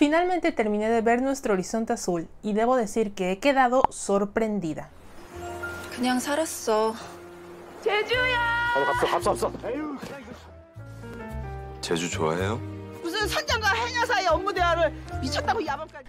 Finalmente terminé de ver nuestro horizonte azul y debo decir que he quedado sorprendida.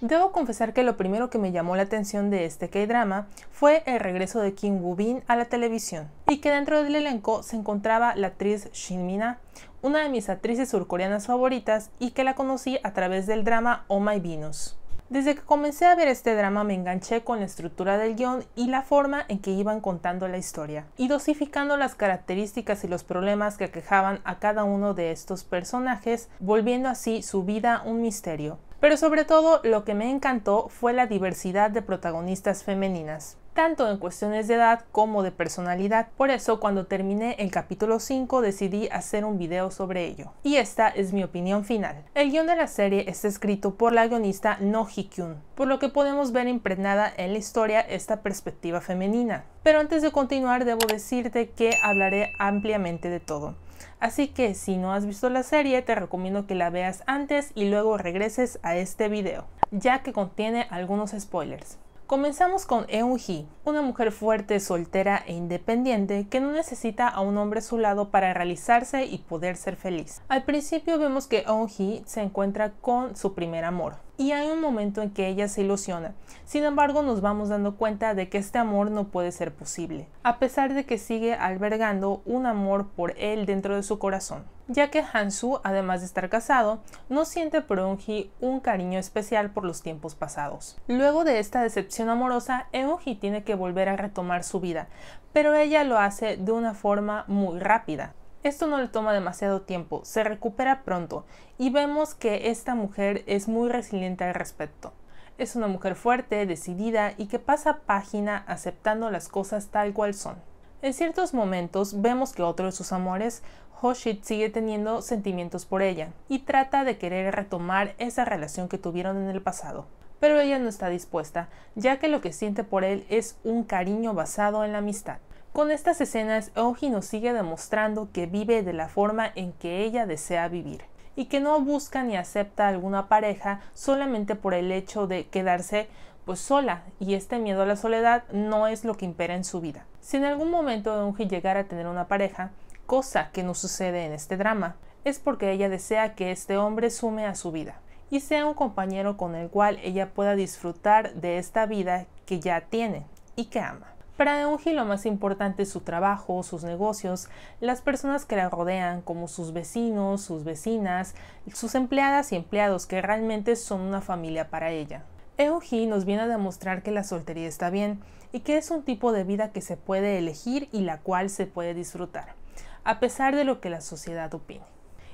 Debo confesar que lo primero que me llamó la atención de este K-drama fue el regreso de Kim Woo Bin a la televisión y que dentro del elenco se encontraba la actriz Shin Mina, una de mis actrices surcoreanas favoritas y que la conocí a través del drama Oh My Venus. Desde que comencé a ver este drama me enganché con la estructura del guión y la forma en que iban contando la historia, y dosificando las características y los problemas que aquejaban a cada uno de estos personajes, volviendo así su vida un misterio. Pero sobre todo lo que me encantó fue la diversidad de protagonistas femeninas, tanto en cuestiones de edad como de personalidad. Por eso cuando terminé el capítulo 5 decidí hacer un video sobre ello. Y esta es mi opinión final. El guión de la serie está escrito por la guionista No Hikyun, por lo que podemos ver impregnada en la historia esta perspectiva femenina. Pero antes de continuar debo decirte que hablaré ampliamente de todo. Así que si no has visto la serie, te recomiendo que la veas antes y luego regreses a este video, ya que contiene algunos spoilers. Comenzamos con Eun Hee, una mujer fuerte, soltera e independiente que no necesita a un hombre a su lado para realizarse y poder ser feliz. Al principio vemos que Eun Hee se encuentra con su primer amor, y hay un momento en que ella se ilusiona. Sin embargo, nos vamos dando cuenta de que este amor no puede ser posible, a pesar de que sigue albergando un amor por él dentro de su corazón, ya que Hansu, además de estar casado, no siente por Eunji un cariño especial por los tiempos pasados. Luego de esta decepción amorosa, Eunji tiene que volver a retomar su vida, pero ella lo hace de una forma muy rápida. Esto no le toma demasiado tiempo, se recupera pronto y vemos que esta mujer es muy resiliente al respecto. Es una mujer fuerte, decidida y que pasa página aceptando las cosas tal cual son. En ciertos momentos vemos que otro de sus amores, Hoshit, sigue teniendo sentimientos por ella y trata de querer retomar esa relación que tuvieron en el pasado pero ella no está dispuesta, ya que lo que siente por él es un cariño basado en la amistad. Con estas escenas, Eunji nos sigue demostrando que vive de la forma en que ella desea vivir y que no busca ni acepta alguna pareja solamente por el hecho de quedarse pues sola y este miedo a la soledad no es lo que impera en su vida. Si en algún momento Eunji llegara a tener una pareja, cosa que no sucede en este drama, es porque ella desea que este hombre sume a su vida y sea un compañero con el cual ella pueda disfrutar de esta vida que ya tiene y que ama. Para Eunji lo más importante es su trabajo, sus negocios, las personas que la rodean, como sus vecinos, sus vecinas, sus empleadas y empleados, que realmente son una familia para ella. Eunji nos viene a demostrar que la soltería está bien y que es un tipo de vida que se puede elegir y la cual se puede disfrutar, a pesar de lo que la sociedad opine.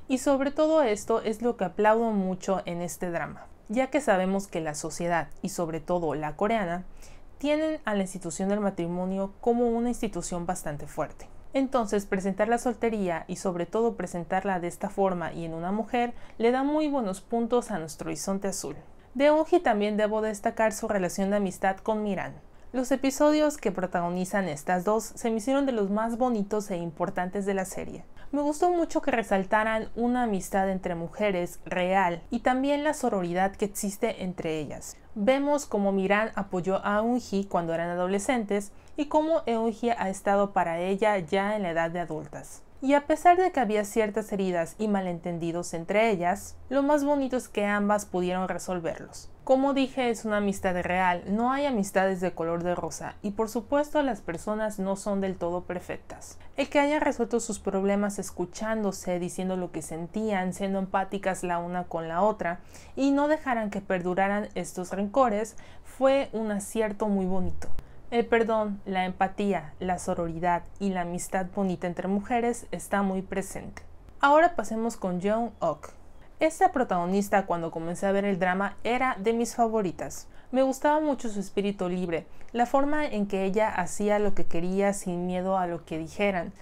Y sobre todo esto es lo que aplaudo mucho en este drama, ya que sabemos que la sociedad, y sobre todo la coreana, tienen a la institución del matrimonio como una institución bastante fuerte. Entonces, presentar la soltería y sobre todo presentarla de esta forma y en una mujer le da muy buenos puntos a nuestro horizonte azul. De Oji también debo destacar su relación de amistad con Miran. Los episodios que protagonizan estas dos se me hicieron de los más bonitos e importantes de la serie. Me gustó mucho que resaltaran una amistad entre mujeres real y también la sororidad que existe entre ellas. Vemos cómo Miran apoyó a Eunji cuando eran adolescentes y cómo Eunji ha estado para ella ya en la edad de adultas. Y a pesar de que había ciertas heridas y malentendidos entre ellas, lo más bonito es que ambas pudieron resolverlos. Como dije, es una amistad real, no hay amistades de color de rosa y por supuesto las personas no son del todo perfectas. El que hayan resuelto sus problemas escuchándose, diciendo lo que sentían, siendo empáticas la una con la otra y no dejaran que perduraran estos rencores fue un acierto muy bonito. El perdón, la empatía, la sororidad y la amistad bonita entre mujeres está muy presente. Ahora pasemos con John Ock esta protagonista cuando comencé a ver el drama era de mis favoritas. Me gustaba mucho su espíritu libre, la forma en que ella hacía lo que quería sin miedo a lo que dijeran,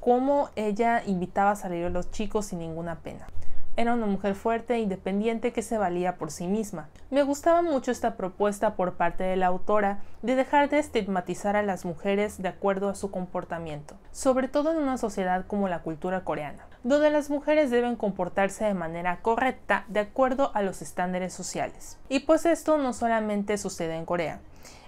cómo ella invitaba a salir a los chicos sin ninguna pena. Era una mujer fuerte e independiente que se valía por sí misma. Me gustaba mucho esta propuesta por parte de la autora de dejar de estigmatizar a las mujeres de acuerdo a su comportamiento, sobre todo en una sociedad como la cultura coreana donde las mujeres deben comportarse de manera correcta de acuerdo a los estándares sociales. Y pues esto no solamente sucede en Corea.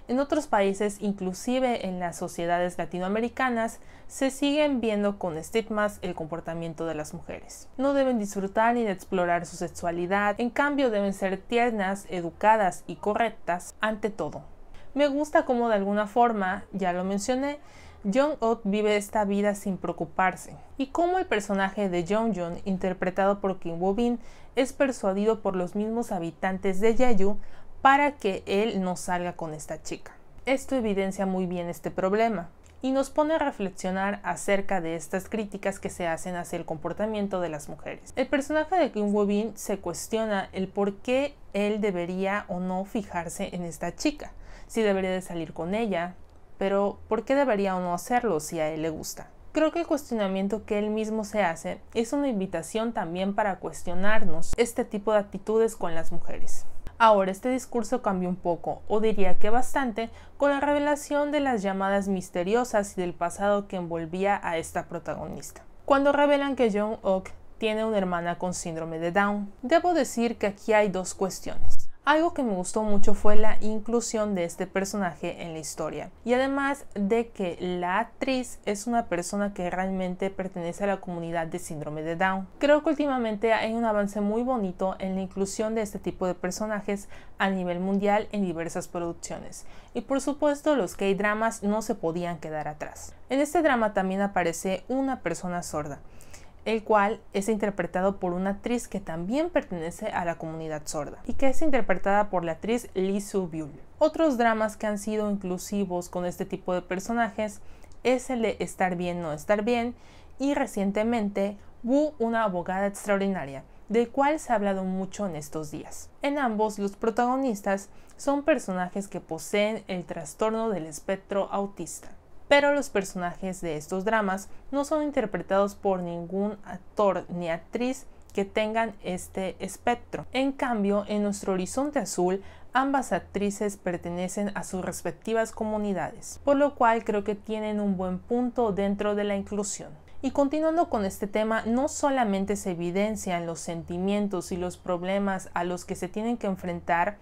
En otros países, inclusive en las sociedades latinoamericanas, se siguen viendo con estigmas el comportamiento de las mujeres. No deben disfrutar ni de explorar su sexualidad, en cambio deben ser tiernas, educadas y correctas ante todo. Me gusta como de alguna forma, ya lo mencioné, John Ott vive esta vida sin preocuparse, y cómo el personaje de Jong Jun, interpretado por Kim Woo-bin es persuadido por los mismos habitantes de Yayu para que él no salga con esta chica. Esto evidencia muy bien este problema y nos pone a reflexionar acerca de estas críticas que se hacen hacia el comportamiento de las mujeres. El personaje de Kim Woo-bin se cuestiona el por qué él debería o no fijarse en esta chica, si debería de salir con ella, pero ¿por qué debería uno hacerlo si a él le gusta? Creo que el cuestionamiento que él mismo se hace es una invitación también para cuestionarnos este tipo de actitudes con las mujeres. Ahora este discurso cambia un poco, o diría que bastante, con la revelación de las llamadas misteriosas y del pasado que envolvía a esta protagonista. Cuando revelan que John Oak tiene una hermana con síndrome de Down, debo decir que aquí hay dos cuestiones. Algo que me gustó mucho fue la inclusión de este personaje en la historia. Y además de que la actriz es una persona que realmente pertenece a la comunidad de síndrome de Down. Creo que últimamente hay un avance muy bonito en la inclusión de este tipo de personajes a nivel mundial en diversas producciones. Y por supuesto los K-dramas no se podían quedar atrás. En este drama también aparece una persona sorda el cual es interpretado por una actriz que también pertenece a la comunidad sorda y que es interpretada por la actriz Lee Soo-byul. Otros dramas que han sido inclusivos con este tipo de personajes es el de Estar bien, no estar bien y recientemente Wu, una abogada extraordinaria, del cual se ha hablado mucho en estos días. En ambos, los protagonistas son personajes que poseen el trastorno del espectro autista pero los personajes de estos dramas no son interpretados por ningún actor ni actriz que tengan este espectro. En cambio, en nuestro horizonte azul, ambas actrices pertenecen a sus respectivas comunidades, por lo cual creo que tienen un buen punto dentro de la inclusión. Y continuando con este tema, no solamente se evidencian los sentimientos y los problemas a los que se tienen que enfrentar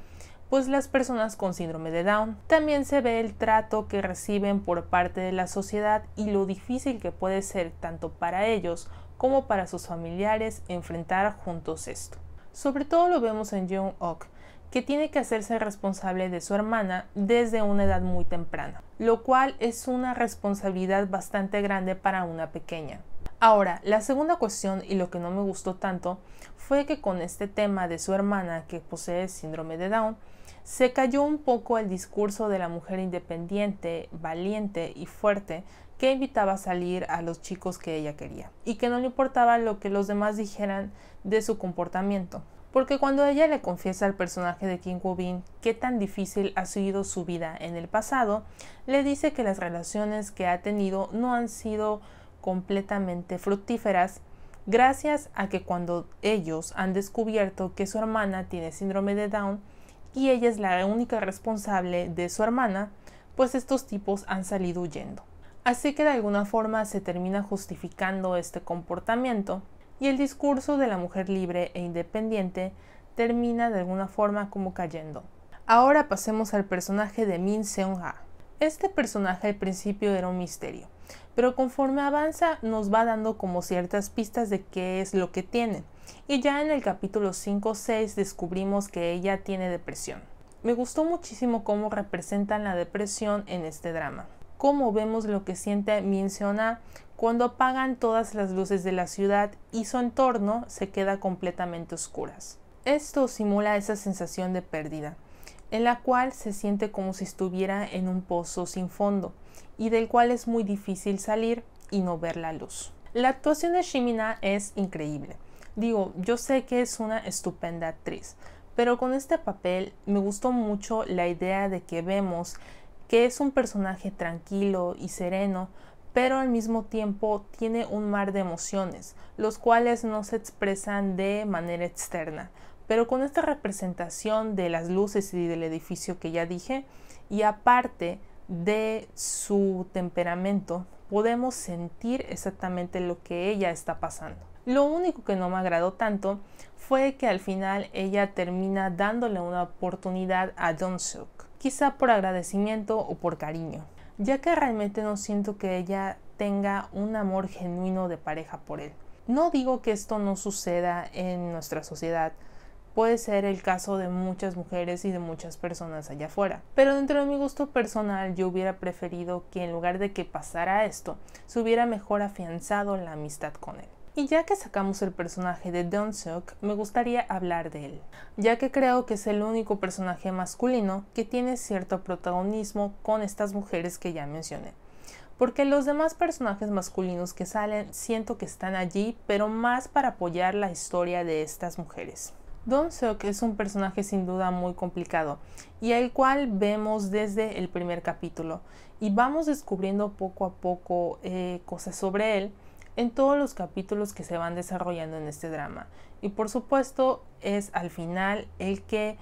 pues las personas con síndrome de Down. También se ve el trato que reciben por parte de la sociedad y lo difícil que puede ser tanto para ellos como para sus familiares enfrentar juntos esto. Sobre todo lo vemos en Jung Ok, que tiene que hacerse responsable de su hermana desde una edad muy temprana, lo cual es una responsabilidad bastante grande para una pequeña. Ahora, la segunda cuestión y lo que no me gustó tanto fue que con este tema de su hermana que posee síndrome de Down, se cayó un poco el discurso de la mujer independiente, valiente y fuerte que invitaba a salir a los chicos que ella quería y que no le importaba lo que los demás dijeran de su comportamiento. Porque cuando ella le confiesa al personaje de King woo qué tan difícil ha sido su vida en el pasado, le dice que las relaciones que ha tenido no han sido completamente fructíferas gracias a que cuando ellos han descubierto que su hermana tiene síndrome de Down, y ella es la única responsable de su hermana, pues estos tipos han salido huyendo. Así que de alguna forma se termina justificando este comportamiento y el discurso de la mujer libre e independiente termina de alguna forma como cayendo. Ahora pasemos al personaje de Min Seon-ha. Este personaje al principio era un misterio, pero conforme avanza nos va dando como ciertas pistas de qué es lo que tiene y ya en el capítulo 5-6 descubrimos que ella tiene depresión. Me gustó muchísimo cómo representan la depresión en este drama. Cómo vemos lo que siente Minseona cuando apagan todas las luces de la ciudad y su entorno se queda completamente oscuras. Esto simula esa sensación de pérdida, en la cual se siente como si estuviera en un pozo sin fondo y del cual es muy difícil salir y no ver la luz. La actuación de Shimina es increíble. Digo, yo sé que es una estupenda actriz, pero con este papel me gustó mucho la idea de que vemos que es un personaje tranquilo y sereno, pero al mismo tiempo tiene un mar de emociones, los cuales no se expresan de manera externa. Pero con esta representación de las luces y del edificio que ya dije, y aparte de su temperamento, podemos sentir exactamente lo que ella está pasando. Lo único que no me agradó tanto fue que al final ella termina dándole una oportunidad a Don Suk, quizá por agradecimiento o por cariño, ya que realmente no siento que ella tenga un amor genuino de pareja por él. No digo que esto no suceda en nuestra sociedad, puede ser el caso de muchas mujeres y de muchas personas allá afuera. Pero dentro de mi gusto personal yo hubiera preferido que en lugar de que pasara esto, se hubiera mejor afianzado la amistad con él. Y ya que sacamos el personaje de Don Seok, me gustaría hablar de él, ya que creo que es el único personaje masculino que tiene cierto protagonismo con estas mujeres que ya mencioné. Porque los demás personajes masculinos que salen siento que están allí, pero más para apoyar la historia de estas mujeres. Don Seok es un personaje sin duda muy complicado y al cual vemos desde el primer capítulo y vamos descubriendo poco a poco eh, cosas sobre él en todos los capítulos que se van desarrollando en este drama. Y por supuesto es al final el que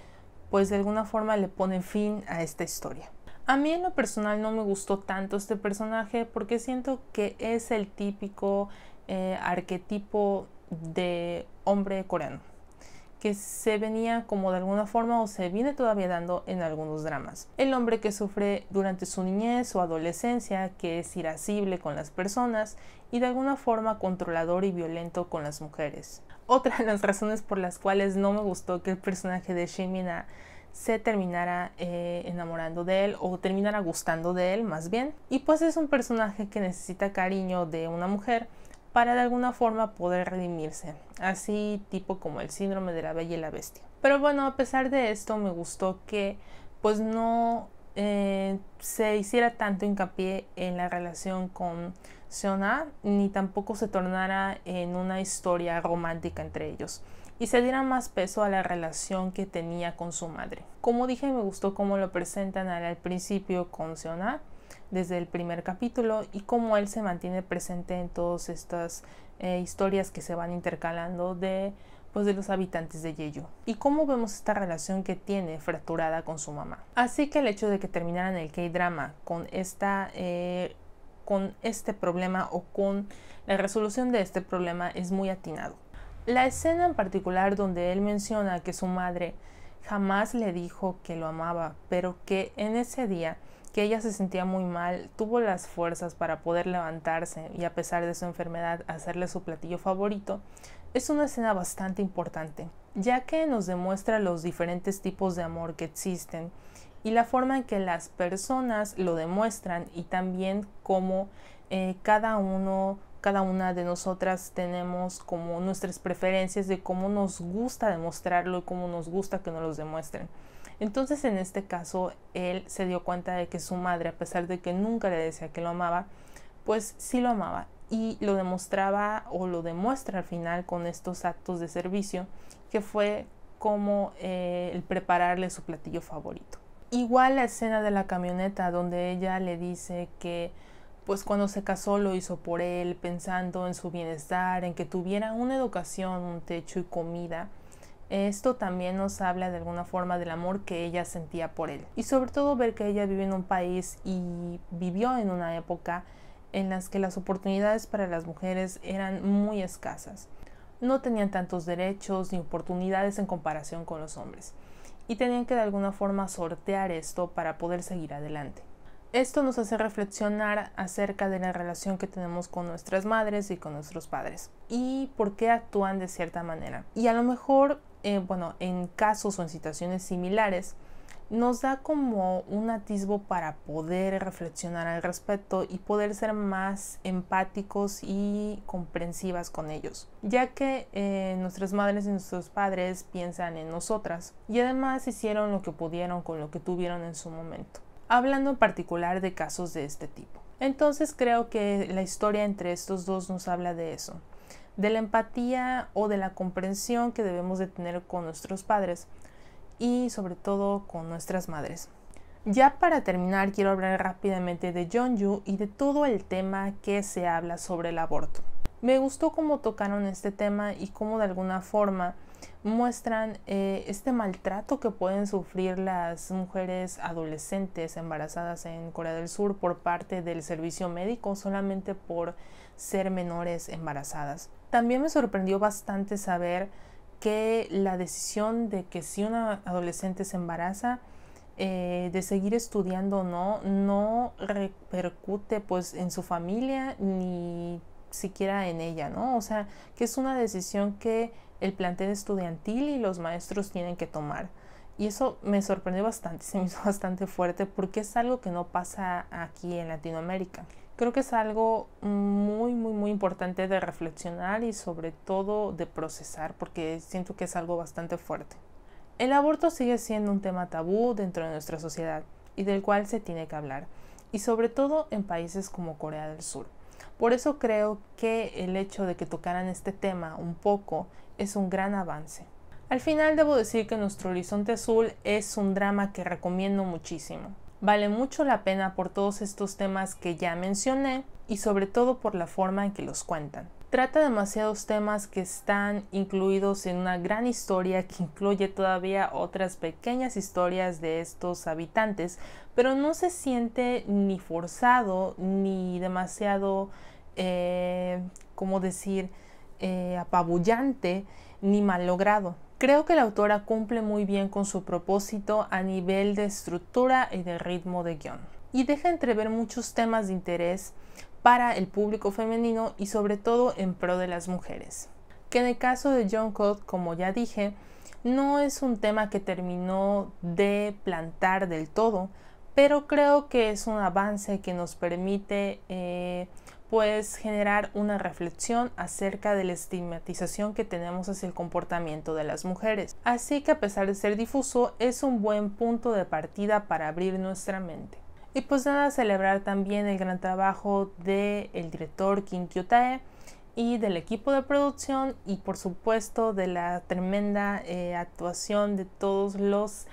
pues de alguna forma le pone fin a esta historia. A mí en lo personal no me gustó tanto este personaje porque siento que es el típico eh, arquetipo de hombre coreano que se venía como de alguna forma o se viene todavía dando en algunos dramas. El hombre que sufre durante su niñez o adolescencia, que es irascible con las personas y de alguna forma controlador y violento con las mujeres. Otra de las razones por las cuales no me gustó que el personaje de Shimina se terminara eh, enamorando de él o terminara gustando de él más bien. Y pues es un personaje que necesita cariño de una mujer para de alguna forma poder redimirse, así tipo como el síndrome de la bella y la bestia. Pero bueno, a pesar de esto me gustó que pues no eh, se hiciera tanto hincapié en la relación con Siona, ni tampoco se tornara en una historia romántica entre ellos y se diera más peso a la relación que tenía con su madre. Como dije, me gustó cómo lo presentan al principio con Siona desde el primer capítulo y cómo él se mantiene presente en todas estas eh, historias que se van intercalando de pues de los habitantes de Yeyu y cómo vemos esta relación que tiene fracturada con su mamá. Así que el hecho de que terminaran el K-drama con esta eh, con este problema o con la resolución de este problema es muy atinado. La escena en particular donde él menciona que su madre Jamás le dijo que lo amaba, pero que en ese día que ella se sentía muy mal, tuvo las fuerzas para poder levantarse y a pesar de su enfermedad hacerle su platillo favorito, es una escena bastante importante, ya que nos demuestra los diferentes tipos de amor que existen y la forma en que las personas lo demuestran y también cómo eh, cada uno cada una de nosotras tenemos como nuestras preferencias de cómo nos gusta demostrarlo y cómo nos gusta que nos los demuestren. Entonces en este caso él se dio cuenta de que su madre, a pesar de que nunca le decía que lo amaba, pues sí lo amaba y lo demostraba o lo demuestra al final con estos actos de servicio que fue como eh, el prepararle su platillo favorito. Igual la escena de la camioneta donde ella le dice que pues cuando se casó lo hizo por él, pensando en su bienestar, en que tuviera una educación, un techo y comida. Esto también nos habla de alguna forma del amor que ella sentía por él. Y sobre todo ver que ella vive en un país y vivió en una época en las que las oportunidades para las mujeres eran muy escasas. No tenían tantos derechos ni oportunidades en comparación con los hombres. Y tenían que de alguna forma sortear esto para poder seguir adelante. Esto nos hace reflexionar acerca de la relación que tenemos con nuestras madres y con nuestros padres y por qué actúan de cierta manera. Y a lo mejor, eh, bueno, en casos o en situaciones similares, nos da como un atisbo para poder reflexionar al respecto y poder ser más empáticos y comprensivas con ellos, ya que eh, nuestras madres y nuestros padres piensan en nosotras y además hicieron lo que pudieron con lo que tuvieron en su momento hablando en particular de casos de este tipo. Entonces creo que la historia entre estos dos nos habla de eso, de la empatía o de la comprensión que debemos de tener con nuestros padres y sobre todo con nuestras madres. Ya para terminar quiero hablar rápidamente de John Yu y de todo el tema que se habla sobre el aborto. Me gustó cómo tocaron este tema y cómo de alguna forma muestran eh, este maltrato que pueden sufrir las mujeres adolescentes embarazadas en Corea del Sur por parte del servicio médico solamente por ser menores embarazadas. También me sorprendió bastante saber que la decisión de que si una adolescente se embaraza, eh, de seguir estudiando o no, no repercute pues en su familia ni siquiera en ella, ¿no? O sea, que es una decisión que el plantel estudiantil y los maestros tienen que tomar. Y eso me sorprendió bastante, se me hizo bastante fuerte porque es algo que no pasa aquí en Latinoamérica. Creo que es algo muy, muy, muy importante de reflexionar y sobre todo de procesar porque siento que es algo bastante fuerte. El aborto sigue siendo un tema tabú dentro de nuestra sociedad y del cual se tiene que hablar, y sobre todo en países como Corea del Sur. Por eso creo que el hecho de que tocaran este tema un poco es un gran avance. Al final debo decir que Nuestro Horizonte Azul es un drama que recomiendo muchísimo. Vale mucho la pena por todos estos temas que ya mencioné y sobre todo por la forma en que los cuentan. Trata demasiados temas que están incluidos en una gran historia que incluye todavía otras pequeñas historias de estos habitantes, pero no se siente ni forzado ni demasiado, como eh, ¿cómo decir?, eh, apabullante ni mal logrado Creo que la autora cumple muy bien con su propósito a nivel de estructura y de ritmo de guión. Y deja entrever muchos temas de interés para el público femenino y sobre todo en pro de las mujeres. Que en el caso de John Code, como ya dije, no es un tema que terminó de plantar del todo, pero creo que es un avance que nos permite eh, pues generar una reflexión acerca de la estigmatización que tenemos hacia el comportamiento de las mujeres. Así que a pesar de ser difuso, es un buen punto de partida para abrir nuestra mente. Y pues nada, celebrar también el gran trabajo del el director Kim Kyotae y del equipo de producción y por supuesto de la tremenda eh, actuación de todos los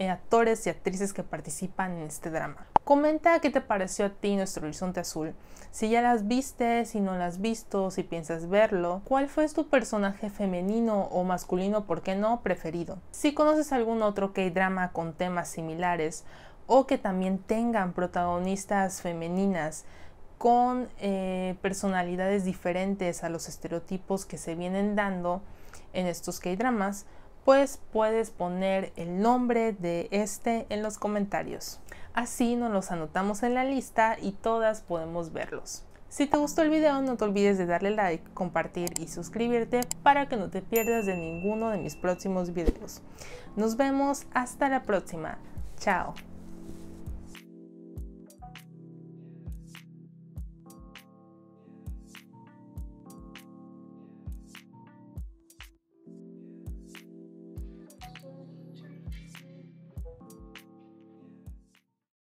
eh, actores y actrices que participan en este drama. Comenta qué te pareció a ti Nuestro Horizonte Azul. Si ya las viste, si no las has visto, si piensas verlo, ¿cuál fue tu personaje femenino o masculino, por qué no, preferido? Si conoces algún otro K-drama con temas similares o que también tengan protagonistas femeninas con eh, personalidades diferentes a los estereotipos que se vienen dando en estos K-dramas, pues puedes poner el nombre de este en los comentarios. Así nos los anotamos en la lista y todas podemos verlos. Si te gustó el video no te olvides de darle like, compartir y suscribirte para que no te pierdas de ninguno de mis próximos videos. Nos vemos hasta la próxima. Chao.